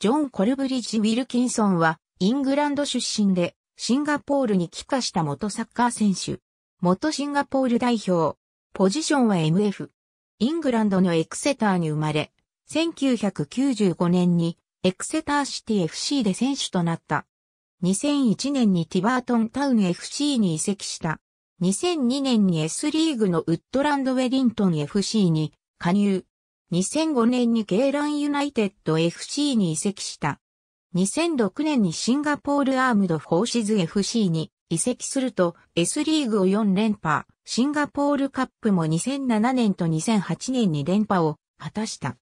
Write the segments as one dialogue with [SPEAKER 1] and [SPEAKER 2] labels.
[SPEAKER 1] ジョン・コルブリッジ・ウィルキンソンは、イングランド出身で、シンガポールに帰化した元サッカー選手。元シンガポール代表。ポジションは MF。イングランドのエクセターに生まれ、1995年にエクセターシティ FC で選手となった。2001年にティバートンタウン FC に移籍した。2002年に S リーグのウッドランドウェリントン FC に加入。2005年にケーランユナイテッド FC に移籍した。2006年にシンガポールアームドフォーシズ FC に移籍すると S リーグを4連覇、シンガポールカップも2007年と2008年に連覇を果たした。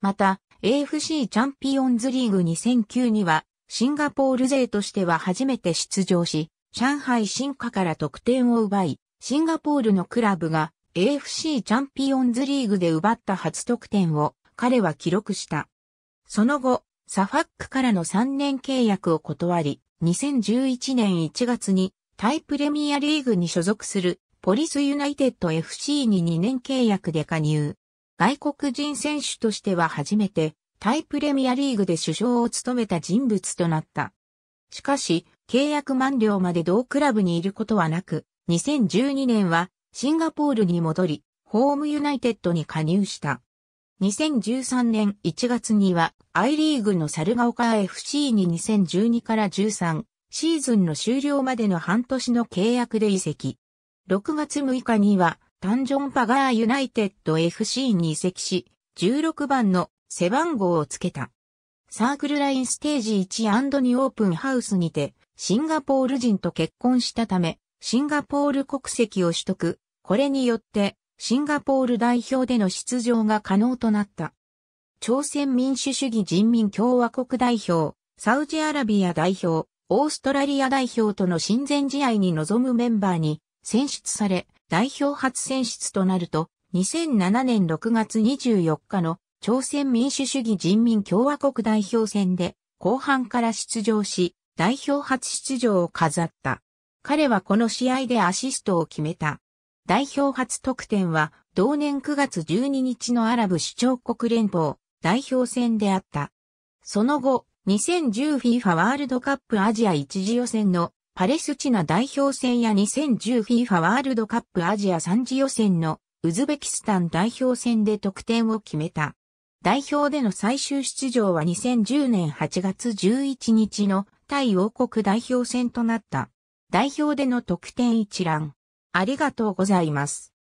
[SPEAKER 1] また、AFC チャンピオンズリーグ2009には、シンガポール勢としては初めて出場し、上海進化から得点を奪い、シンガポールのクラブが AFC チャンピオンズリーグで奪った初得点を彼は記録した。その後、サファックからの3年契約を断り、2011年1月にタイプレミアリーグに所属するポリスユナイテッド FC に2年契約で加入。外国人選手としては初めてタイプレミアリーグで首相を務めた人物となった。しかし、契約満了まで同クラブにいることはなく、2012年はシンガポールに戻り、ホームユナイテッドに加入した。2013年1月には、アイリーグのサルオ・カー FC に2012から13シーズンの終了までの半年の契約で移籍。6月6日には、タンジョンパガーユナイテッド FC に移籍し、16番の背番号をつけた。サークルラインステージ 1&2 オープンハウスにて、シンガポール人と結婚したため、シンガポール国籍を取得、これによって、シンガポール代表での出場が可能となった。朝鮮民主主義人民共和国代表、サウジアラビア代表、オーストラリア代表との親善試合に臨むメンバーに選出され、代表初選出となると、2007年6月24日の朝鮮民主主義人民共和国代表戦で後半から出場し、代表初出場を飾った。彼はこの試合でアシストを決めた。代表初得点は同年9月12日のアラブ首長国連邦代表戦であった。その後、2010FIFA ワールドカップアジア一次予選のパレスチナ代表戦や 2010FIFA ワールドカップアジア三次予選のウズベキスタン代表戦で得点を決めた。代表での最終出場は2010年8月11日の対王国代表戦となった。代表での得点一覧。ありがとうございます。